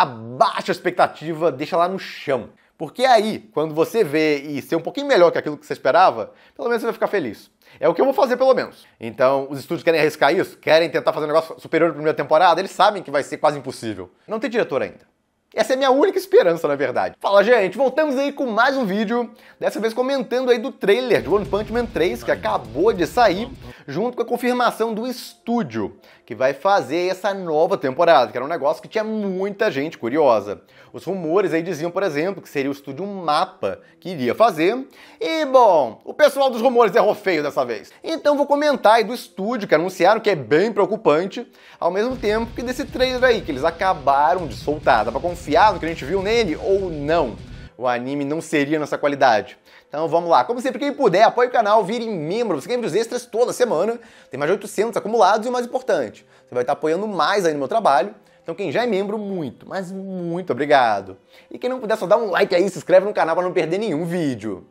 abaixa a expectativa, deixa lá no chão. Porque aí, quando você vê e ser um pouquinho melhor que aquilo que você esperava, pelo menos você vai ficar feliz. É o que eu vou fazer, pelo menos. Então, os estúdios querem arriscar isso? Querem tentar fazer um negócio superior na primeira temporada? Eles sabem que vai ser quase impossível. Não tem diretor ainda. Essa é a minha única esperança, na verdade. Fala, gente! Voltamos aí com mais um vídeo, dessa vez comentando aí do trailer de One Punch Man 3, que acabou de sair, junto com a confirmação do estúdio, que vai fazer essa nova temporada, que era um negócio que tinha muita gente curiosa. Os rumores aí diziam, por exemplo, que seria o estúdio Mapa que iria fazer. E, bom, o pessoal dos rumores errou feio dessa vez. Então vou comentar aí do estúdio que anunciaram, que é bem preocupante, ao mesmo tempo que desse trailer aí, que eles acabaram de soltar. Dá pra confiar no que a gente viu nele ou não? o anime não seria nessa qualidade. Então vamos lá. Como sempre, quem puder, apoie o canal, vire membro. Você ganha vídeos extras toda semana. Tem mais de 800 acumulados e o mais importante, você vai estar apoiando mais aí no meu trabalho então quem já é membro, muito, mas muito obrigado. E quem não puder, só dá um like aí, se inscreve no canal para não perder nenhum vídeo.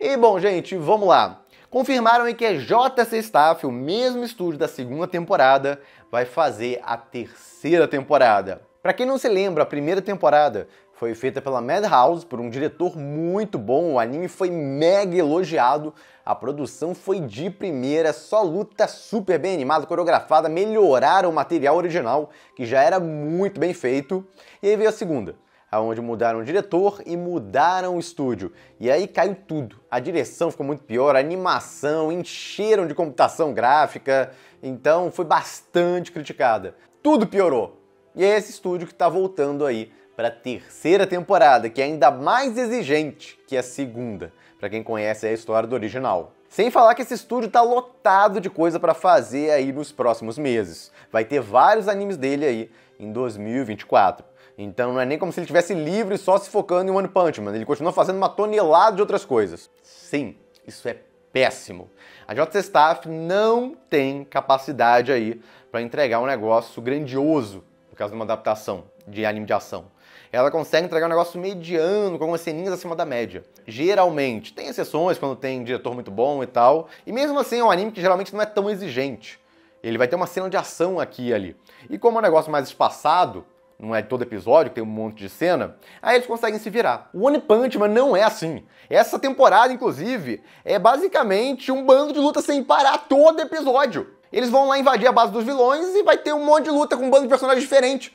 E bom, gente, vamos lá. Confirmaram aí que a é JC Staff, o mesmo estúdio da segunda temporada, vai fazer a terceira temporada. Para quem não se lembra, a primeira temporada foi feita pela Madhouse, por um diretor muito bom. O anime foi mega elogiado, a produção foi de primeira, só luta super bem animada, coreografada, melhoraram o material original, que já era muito bem feito. E aí veio a segunda, aonde mudaram o diretor e mudaram o estúdio. E aí caiu tudo. A direção ficou muito pior, a animação encheram de computação gráfica, então foi bastante criticada. Tudo piorou. E é esse estúdio que está voltando aí para a terceira temporada, que é ainda mais exigente que a segunda, para quem conhece a história do original. Sem falar que esse estúdio tá lotado de coisa para fazer aí nos próximos meses. Vai ter vários animes dele aí em 2024. Então não é nem como se ele tivesse livre só se focando em One Punch Man. Ele continua fazendo uma tonelada de outras coisas. Sim, isso é péssimo. A JC Staff não tem capacidade aí para entregar um negócio grandioso por causa de uma adaptação de anime de ação ela consegue entregar um negócio mediano, com algumas ceninhas acima da média. Geralmente, tem exceções quando tem um diretor muito bom e tal, e mesmo assim é um anime que geralmente não é tão exigente. Ele vai ter uma cena de ação aqui e ali. E como é um negócio mais espaçado, não é todo episódio, tem um monte de cena, aí eles conseguem se virar. O One Punch Man não é assim. Essa temporada, inclusive, é basicamente um bando de luta sem parar todo episódio. Eles vão lá invadir a base dos vilões e vai ter um monte de luta com um bando de personagens diferentes.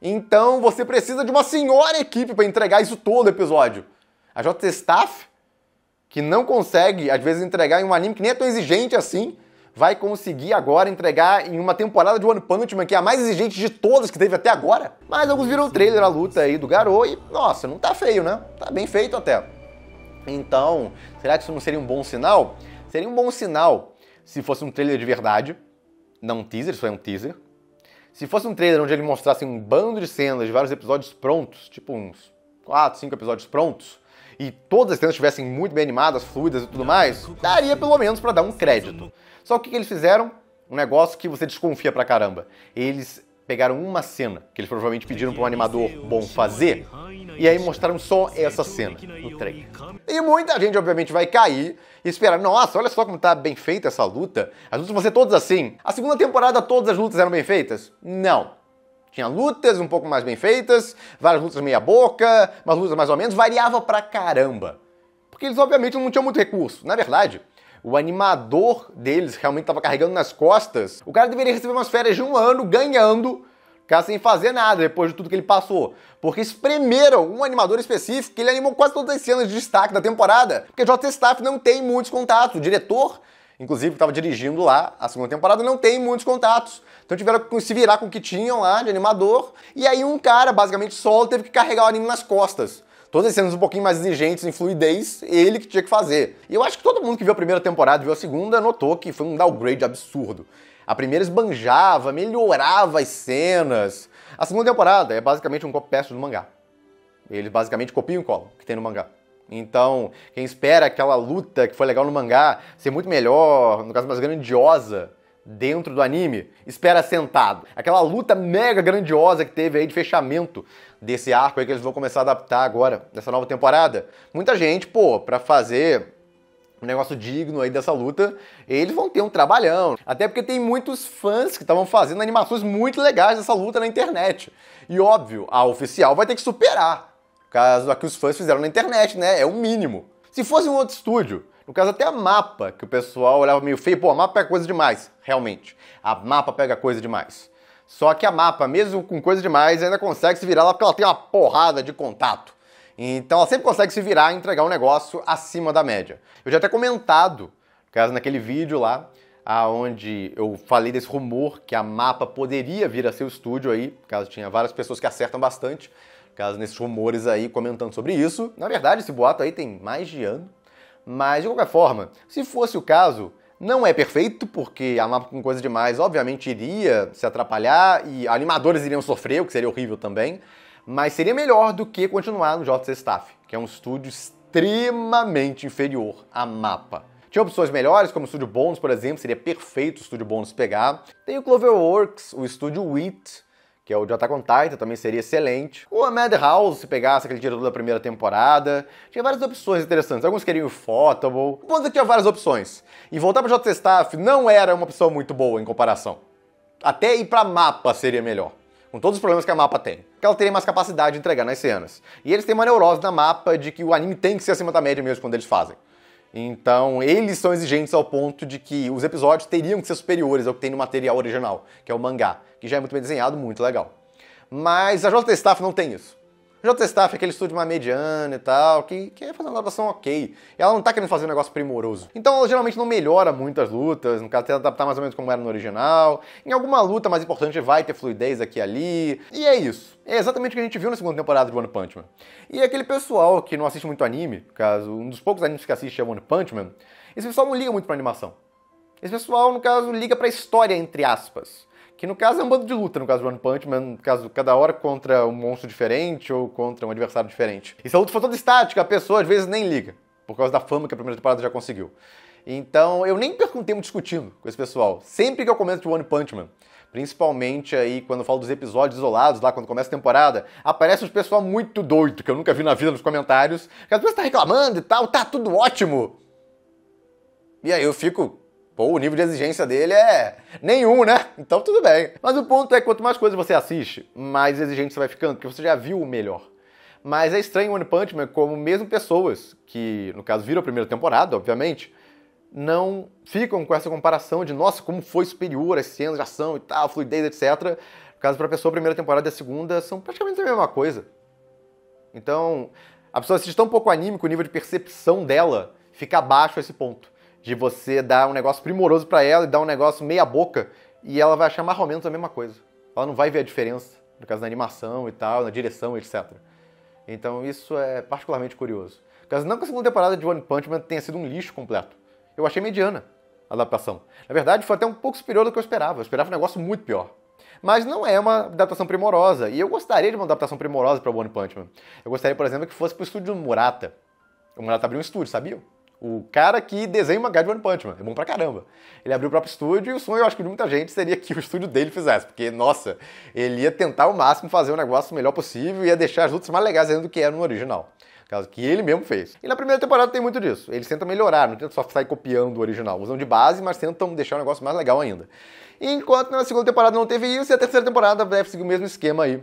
Então você precisa de uma senhora equipe para entregar isso todo o episódio. A JT Staff, que não consegue às vezes entregar em um anime que nem é tão exigente assim, vai conseguir agora entregar em uma temporada de One Punch Man que é a mais exigente de todas que teve até agora. Mas alguns viram o trailer a luta aí do Garou e, nossa, não tá feio, né? Tá bem feito até. Então, será que isso não seria um bom sinal? Seria um bom sinal se fosse um trailer de verdade, não um teaser, isso é um teaser se fosse um trailer onde ele mostrasse um bando de cenas de vários episódios prontos, tipo uns 4, 5 episódios prontos, e todas as cenas estivessem muito bem animadas, fluidas e tudo mais, daria pelo menos para dar um crédito. Só que o que eles fizeram? Um negócio que você desconfia pra caramba. Eles pegaram uma cena que eles provavelmente pediram para um animador bom fazer e aí mostraram só essa cena no trailer. E muita gente obviamente vai cair e esperar, nossa, olha só como tá bem feita essa luta. As lutas vão ser todas assim. A segunda temporada todas as lutas eram bem feitas? Não. Tinha lutas um pouco mais bem feitas, várias lutas meia boca, umas lutas mais ou menos, variava pra caramba. Porque eles obviamente não tinham muito recurso. Na verdade, o animador deles realmente estava carregando nas costas, o cara deveria receber umas férias de um ano ganhando ficar sem fazer nada depois de tudo que ele passou. Porque espremeram um animador específico que ele animou quase todas as cenas de destaque da temporada. Porque J. Staff não tem muitos contatos. O diretor, inclusive, que estava dirigindo lá a segunda temporada, não tem muitos contatos. Então tiveram que se virar com o que tinham lá de animador. E aí um cara, basicamente solo, teve que carregar o anime nas costas todos esses cenas um pouquinho mais exigentes em fluidez, ele que tinha que fazer. E eu acho que todo mundo que viu a primeira temporada viu a segunda notou que foi um downgrade absurdo. A primeira esbanjava, melhorava as cenas. A segunda temporada é basicamente um copy do mangá. Eles basicamente copiam e colam o que tem no mangá. Então, quem espera aquela luta que foi legal no mangá ser muito melhor, no caso mais grandiosa, dentro do anime, espera sentado. Aquela luta mega grandiosa que teve aí de fechamento desse arco aí que eles vão começar a adaptar agora, nessa nova temporada. Muita gente, pô, pra fazer um negócio digno aí dessa luta, eles vão ter um trabalhão. Até porque tem muitos fãs que estavam fazendo animações muito legais dessa luta na internet. E óbvio, a oficial vai ter que superar, caso a que os fãs fizeram na internet, né? É o mínimo. Se fosse um outro estúdio, no caso até a mapa, que o pessoal olhava meio feio, pô, a mapa pega coisa demais, realmente. A mapa pega coisa demais. Só que a mapa, mesmo com coisa demais, ainda consegue se virar lá porque ela tem uma porrada de contato. Então ela sempre consegue se virar e entregar um negócio acima da média. Eu já até comentado, caso naquele vídeo lá, aonde eu falei desse rumor que a mapa poderia vir a ser o estúdio aí, caso tinha várias pessoas que acertam bastante, caso nesses rumores aí comentando sobre isso. Na verdade, esse boato aí tem mais de ano. Mas de qualquer forma, se fosse o caso, não é perfeito, porque a Mapa com coisa demais, obviamente, iria se atrapalhar e animadores iriam sofrer, o que seria horrível também. Mas seria melhor do que continuar no JC Staff, que é um estúdio extremamente inferior a mapa. Tinha opções melhores, como o Estúdio Bônus, por exemplo, seria perfeito o Estúdio Bônus pegar. Tem o Cloverworks, o Estúdio Wit, que é o Jota on Titan, também seria excelente. Ou a Madhouse, se pegasse aquele diretor da primeira temporada. Tinha várias opções interessantes. Alguns queriam o Fotable. O ponto é que tinha várias opções. E voltar para o Staff não era uma opção muito boa em comparação. Até ir para mapa seria melhor. Com todos os problemas que a mapa tem. Que ela teria mais capacidade de entregar nas cenas. E eles têm uma neurose na mapa de que o anime tem que ser acima da média mesmo quando eles fazem. Então, eles são exigentes ao ponto de que os episódios teriam que ser superiores ao que tem no material original, que é o mangá, que já é muito bem desenhado, muito legal. Mas a JT Staff não tem isso. JSTAF é aquele estúdio mais mediano e tal, que quer é fazer uma adaptação ok. E ela não tá querendo fazer um negócio primoroso. Então ela geralmente não melhora muitas lutas, no caso, tenta adaptar mais ou menos como era no original. Em alguma luta mais importante vai ter fluidez aqui e ali. E é isso. É exatamente o que a gente viu na segunda temporada de One Punch Man. E aquele pessoal que não assiste muito anime, no caso, um dos poucos animes que assiste é One Punch Man, esse pessoal não liga muito pra animação. Esse pessoal, no caso, liga pra história, entre aspas que no caso é um bando de luta, no caso do One Punch Man, no caso cada hora contra um monstro diferente ou contra um adversário diferente. E se a luta for toda estática, a pessoa às vezes nem liga, por causa da fama que a primeira temporada já conseguiu. Então eu nem perco um tempo discutindo com esse pessoal, sempre que eu comento de One Punch Man. Principalmente aí quando eu falo dos episódios isolados, lá quando começa a temporada, aparece um pessoal muito doido que eu nunca vi na vida nos comentários, que às vezes tá reclamando e tal, tá tudo ótimo. E aí eu fico, Pô, o nível de exigência dele é nenhum, né? Então tudo bem. Mas o ponto é que quanto mais coisas você assiste, mais exigente você vai ficando, porque você já viu o melhor. Mas é estranho One Punch Man como mesmo pessoas que, no caso, viram a primeira temporada, obviamente, não ficam com essa comparação de, nossa, como foi superior as cenas de ação e tal, fluidez, etc. No caso, para a pessoa, a primeira temporada e a segunda são praticamente a mesma coisa. Então, a pessoa assiste tão pouco anime que o nível de percepção dela fica abaixo a esse ponto de você dar um negócio primoroso para ela e dar um negócio meia boca e ela vai achar mais ou menos a mesma coisa. Ela não vai ver a diferença, no caso da animação e tal, na direção, etc. Então isso é particularmente curioso. Caso não que a segunda temporada de One Punch Man tenha sido um lixo completo. Eu achei mediana a adaptação. Na verdade, foi até um pouco superior do que eu esperava. Eu esperava um negócio muito pior. Mas não é uma adaptação primorosa, e eu gostaria de uma adaptação primorosa para One Punch Man. Eu gostaria, por exemplo, que fosse para o estúdio Murata. O Murata abriu um estúdio, sabia o cara que desenha o mangá de One Punch Man. É bom pra caramba. Ele abriu o próprio estúdio e o sonho, eu acho que de muita gente, seria que o estúdio dele fizesse. Porque, nossa, ele ia tentar o máximo fazer o negócio o melhor possível e ia deixar as lutas mais legais ainda do que era no original. Caso que ele mesmo fez. E na primeira temporada tem muito disso. Eles tentam melhorar, não tentam só sair copiando o original. Usam de base, mas tentam deixar o negócio mais legal ainda. Enquanto na segunda temporada não teve isso, e a terceira temporada deve seguir o mesmo esquema aí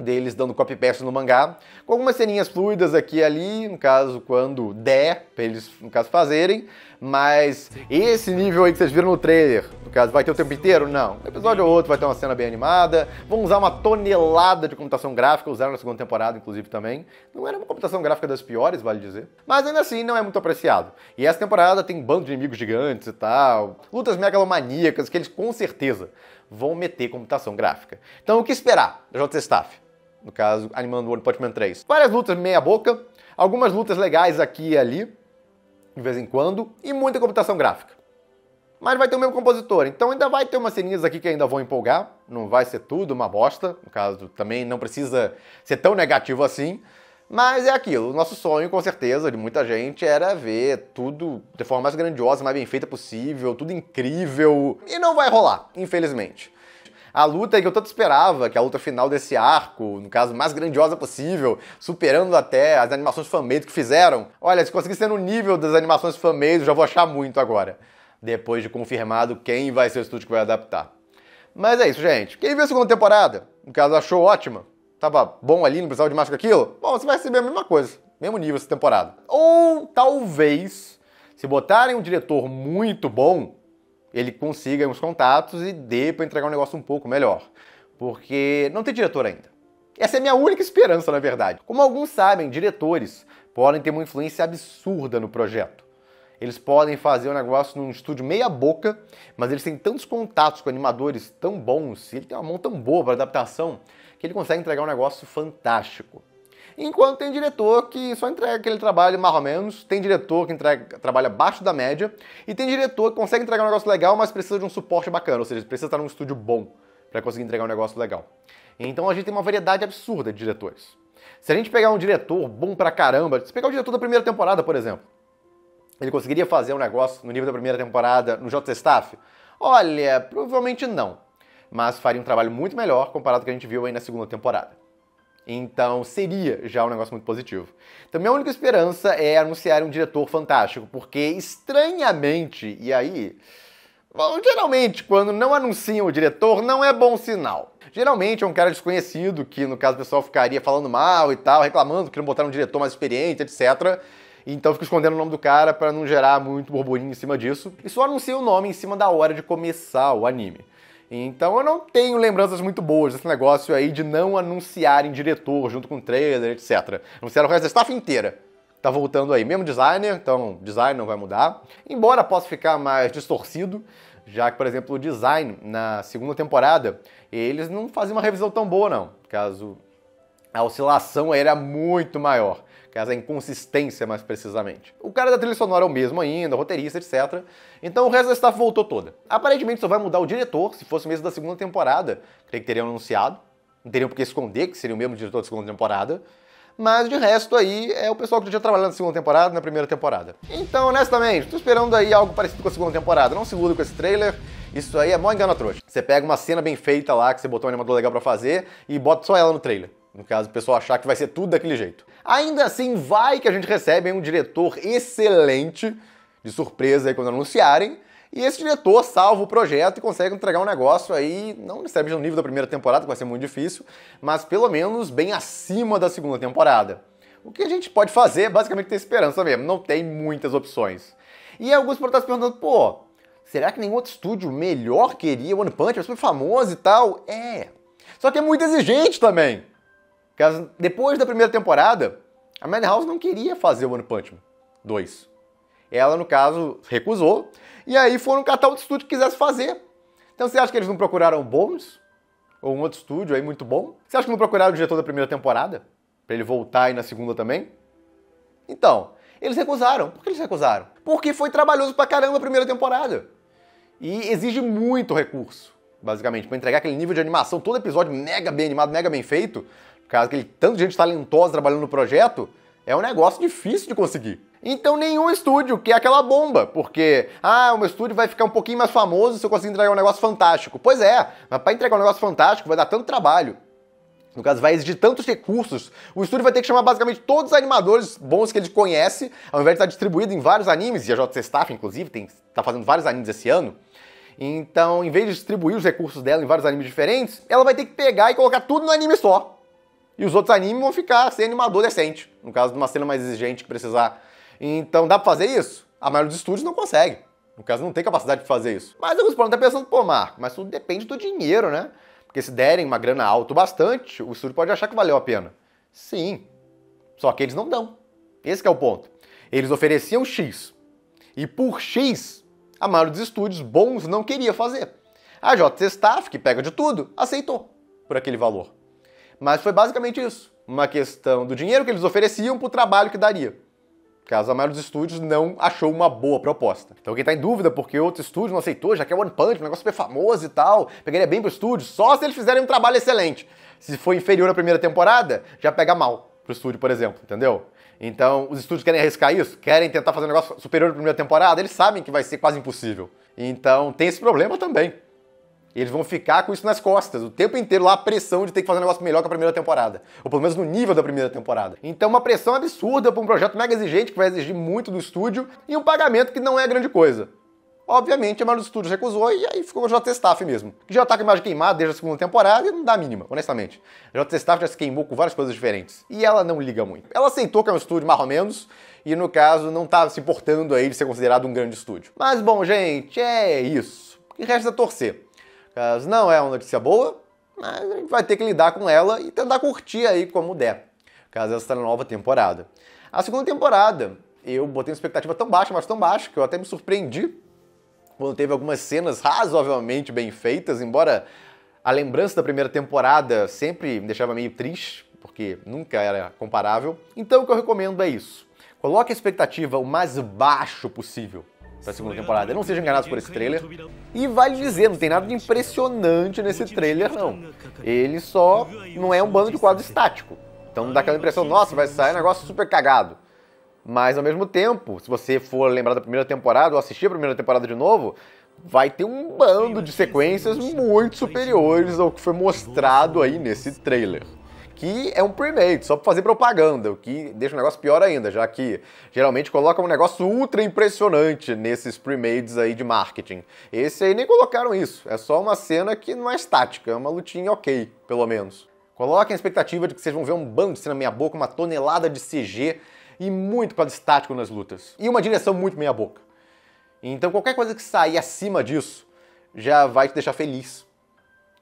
deles dando copy paste no mangá, com algumas ceninhas fluidas aqui e ali, no caso quando der, pra eles no caso fazerem, mas esse nível aí que vocês viram no trailer, no caso vai ter o tempo inteiro? Não. Um episódio ou outro vai ter uma cena bem animada, vão usar uma tonelada de computação gráfica, usaram na segunda temporada inclusive também. Não era uma computação gráfica das piores, vale dizer, mas ainda assim não é muito apreciado. E essa temporada tem um bando de inimigos gigantes e tal, lutas megalomaníacas que eles com certeza vão meter computação gráfica. Então o que esperar da JT Staff? No caso, Animando o One Punch 3. Várias lutas meia boca, algumas lutas legais aqui e ali, de vez em quando, e muita computação gráfica. Mas vai ter o mesmo compositor, então ainda vai ter umas ceninhas aqui que ainda vão empolgar, não vai ser tudo uma bosta, no caso, também não precisa ser tão negativo assim, mas é aquilo, o nosso sonho, com certeza, de muita gente, era ver tudo de forma mais grandiosa, mais bem feita possível, tudo incrível. E não vai rolar, infelizmente. A luta que eu tanto esperava, que é a luta final desse arco, no caso, mais grandiosa possível, superando até as animações fan-made que fizeram. Olha, se conseguir ser no nível das animações fan-made, já vou achar muito agora. Depois de confirmado quem vai ser o estúdio que vai adaptar. Mas é isso, gente. Quem viu a segunda temporada, no caso, achou ótima, tava bom ali, não precisava de mais que aquilo, bom, você vai receber a mesma coisa, mesmo nível essa temporada. Ou talvez, se botarem um diretor muito bom, ele consiga uns contatos e dê para entregar um negócio um pouco melhor. Porque não tem diretor ainda. Essa é a minha única esperança, na verdade. Como alguns sabem, diretores podem ter uma influência absurda no projeto. Eles podem fazer um negócio num estúdio meia boca, mas eles têm tantos contatos com animadores tão bons, ele tem uma mão tão boa para adaptação, que ele consegue entregar um negócio fantástico. Enquanto tem diretor que só entrega aquele trabalho mais ou menos, tem diretor que entrega, trabalha abaixo da média, e tem diretor que consegue entregar um negócio legal, mas precisa de um suporte bacana, ou seja, precisa estar num estúdio bom para conseguir entregar um negócio legal. Então a gente tem uma variedade absurda de diretores. Se a gente pegar um diretor bom pra caramba, se pegar o diretor da primeira temporada, por exemplo, ele conseguiria fazer um negócio no nível da primeira temporada no J Staff? Olha, provavelmente não. Mas faria um trabalho muito melhor comparado com o que a gente viu aí na segunda temporada. Então seria já um negócio muito positivo. Então minha única esperança é anunciar um diretor fantástico, porque estranhamente, e aí. Bom, geralmente, quando não anunciam o diretor, não é bom sinal. Geralmente é um cara desconhecido, que no caso o pessoal ficaria falando mal e tal, reclamando que não botaram um diretor mais experiente, etc. Então fica escondendo o nome do cara para não gerar muito burburinho em cima disso. E só anuncia o nome em cima da hora de começar o anime. Então eu não tenho lembranças muito boas desse negócio aí de não anunciarem diretor junto com trailer, etc. Anunciaram o resto da staff inteira. Tá voltando aí, mesmo designer, então design não vai mudar. Embora possa ficar mais distorcido, já que, por exemplo, o design na segunda temporada, eles não faziam uma revisão tão boa não, caso a oscilação era muito maior. Casa é Inconsistência, mais precisamente. O cara da trilha sonora é o mesmo ainda, roteirista, etc. Então o resto da staff voltou toda. Aparentemente só vai mudar o diretor, se fosse mesmo da segunda temporada, creio que teriam anunciado. Não teriam por que esconder que seria o mesmo diretor da segunda temporada. Mas de resto aí é o pessoal que já trabalhou na segunda temporada, na primeira temporada. Então, honestamente, tô esperando aí algo parecido com a segunda temporada. Não se iluda com esse trailer. Isso aí é mó engano trouxa. Você pega uma cena bem feita lá que você botou um animador legal para fazer e bota só ela no trailer. No caso, o pessoal achar que vai ser tudo daquele jeito. Ainda assim, vai que a gente recebe um diretor excelente de surpresa aí quando anunciarem. E esse diretor salva o projeto e consegue entregar um negócio aí, não necessariamente no nível da primeira temporada, que vai ser muito difícil, mas pelo menos bem acima da segunda temporada. O que a gente pode fazer é basicamente ter esperança mesmo, não tem muitas opções. E alguns podem estar se perguntando, pô, será que nenhum outro estúdio melhor queria One Punch, mas foi famoso e tal? É. Só que é muito exigente também. Porque depois da primeira temporada, a Madhouse não queria fazer o One Punch Man 2. Ela, no caso, recusou. E aí foram catar outro estúdio que quisesse fazer. Então você acha que eles não procuraram Bones? Ou um outro estúdio aí muito bom? Você acha que não procuraram o diretor da primeira temporada? Pra ele voltar aí na segunda também? Então, eles recusaram. Por que eles recusaram? Porque foi trabalhoso pra caramba a primeira temporada. E exige muito recurso, basicamente, para entregar aquele nível de animação, todo episódio mega bem animado, mega bem feito caso aquele tanto de gente talentosa trabalhando no projeto, é um negócio difícil de conseguir. Então nenhum estúdio quer aquela bomba, porque ah, o meu estúdio vai ficar um pouquinho mais famoso se eu conseguir entregar um negócio fantástico. Pois é, mas pra entregar um negócio fantástico vai dar tanto trabalho. No caso, vai exigir tantos recursos. O estúdio vai ter que chamar basicamente todos os animadores bons que ele conhece, ao invés de estar distribuído em vários animes, e a JC Staff, inclusive, está fazendo vários animes esse ano. Então, em vez de distribuir os recursos dela em vários animes diferentes, ela vai ter que pegar e colocar tudo no anime só. E os outros animes vão ficar sem animador decente, no caso de uma cena mais exigente que precisar. Então dá pra fazer isso? A maioria dos estúdios não consegue. No caso, não tem capacidade de fazer isso. Mas alguns podem estar pensando, pô, Marco, mas tudo depende do dinheiro, né? Porque se derem uma grana alta bastante, o estúdio pode achar que valeu a pena. Sim. Só que eles não dão. Esse é o ponto. Eles ofereciam X. E por X, a maioria dos estúdios bons não queria fazer. A JC Staff, que pega de tudo, aceitou por aquele valor. Mas foi basicamente isso. Uma questão do dinheiro que eles ofereciam para o trabalho que daria. Caso a maioria dos estúdios não achou uma boa proposta. Então quem está em dúvida porque outro estúdio não aceitou, já que é One Punch, um negócio super famoso e tal, pegaria bem pro estúdio, só se eles fizerem um trabalho excelente. Se for inferior à primeira temporada, já pega mal pro estúdio, por exemplo, entendeu? Então, os estúdios querem arriscar isso? Querem tentar fazer um negócio superior à primeira temporada? Eles sabem que vai ser quase impossível. Então, tem esse problema também eles vão ficar com isso nas costas, o tempo inteiro lá a pressão de ter que fazer um negócio melhor que a primeira temporada. Ou pelo menos no nível da primeira temporada. Então uma pressão absurda para um projeto mega exigente que vai exigir muito do estúdio e um pagamento que não é grande coisa. Obviamente, a maioria dos estúdios recusou e aí ficou o JT Staff mesmo. Que já tá com a imagem queimada desde a segunda temporada e não dá a mínima, honestamente. A JT Staff já se queimou com várias coisas diferentes. E ela não liga muito. Ela aceitou que é um estúdio mais ou menos e, no caso, não tá se importando aí de ser considerado um grande estúdio. Mas, bom, gente, é isso. O que resta é torcer. Mas não é uma notícia boa, mas a gente vai ter que lidar com ela e tentar curtir aí como der, caso essa nova temporada. A segunda temporada, eu botei uma expectativa tão baixa, mas tão baixa, que eu até me surpreendi quando teve algumas cenas razoavelmente bem feitas, embora a lembrança da primeira temporada sempre me deixava meio triste, porque nunca era comparável. Então o que eu recomendo é isso. Coloque a expectativa o mais baixo possível da segunda temporada. Não sejam enganados por esse trailer. E vale dizer, não tem nada de impressionante nesse trailer, não. Ele só não é um bando de quadro estático. Então não dá aquela impressão, nossa, vai sair um negócio super cagado. Mas ao mesmo tempo, se você for lembrar da primeira temporada ou assistir a primeira temporada de novo, vai ter um bando de sequências muito superiores ao que foi mostrado aí nesse trailer que é um pre-made, só para fazer propaganda, o que deixa o negócio pior ainda, já que geralmente colocam um negócio ultra impressionante nesses pre-mades aí de marketing. Esse aí nem colocaram isso, é só uma cena que não é estática, é uma lutinha ok, pelo menos. Coloquem a expectativa de que vocês vão ver um bando de cena meia boca, uma tonelada de CG e muito quadro estático nas lutas. E uma direção muito meia boca. Então qualquer coisa que sair acima disso já vai te deixar feliz,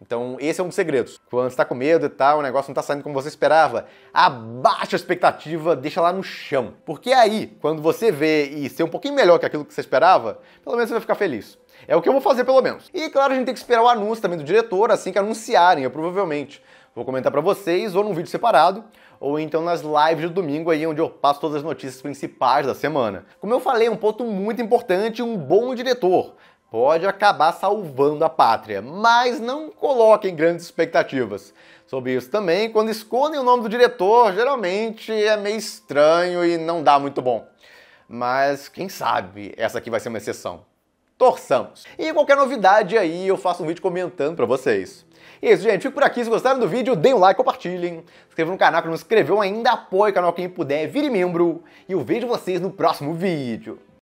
então, esse é um dos segredos. Quando você está com medo e tal, o negócio não está saindo como você esperava, abaixa a expectativa, deixa lá no chão. Porque aí, quando você vê e ser um pouquinho melhor que aquilo que você esperava, pelo menos você vai ficar feliz. É o que eu vou fazer, pelo menos. E claro, a gente tem que esperar o anúncio também do diretor, assim que anunciarem, eu provavelmente vou comentar para vocês, ou num vídeo separado, ou então nas lives de domingo aí, onde eu passo todas as notícias principais da semana. Como eu falei, um ponto muito importante, um bom diretor pode acabar salvando a pátria, mas não coloquem grandes expectativas. Sobre isso também, quando escondem o nome do diretor, geralmente é meio estranho e não dá muito bom. Mas quem sabe, essa aqui vai ser uma exceção. Torçamos. E qualquer novidade aí, eu faço um vídeo comentando para vocês. E é isso, gente. Fico por aqui. Se gostaram do vídeo, deem um like, compartilhem. Se inscrevam no canal que não se inscreveu ainda, apoie o canal quem puder, vire membro. E eu vejo vocês no próximo vídeo.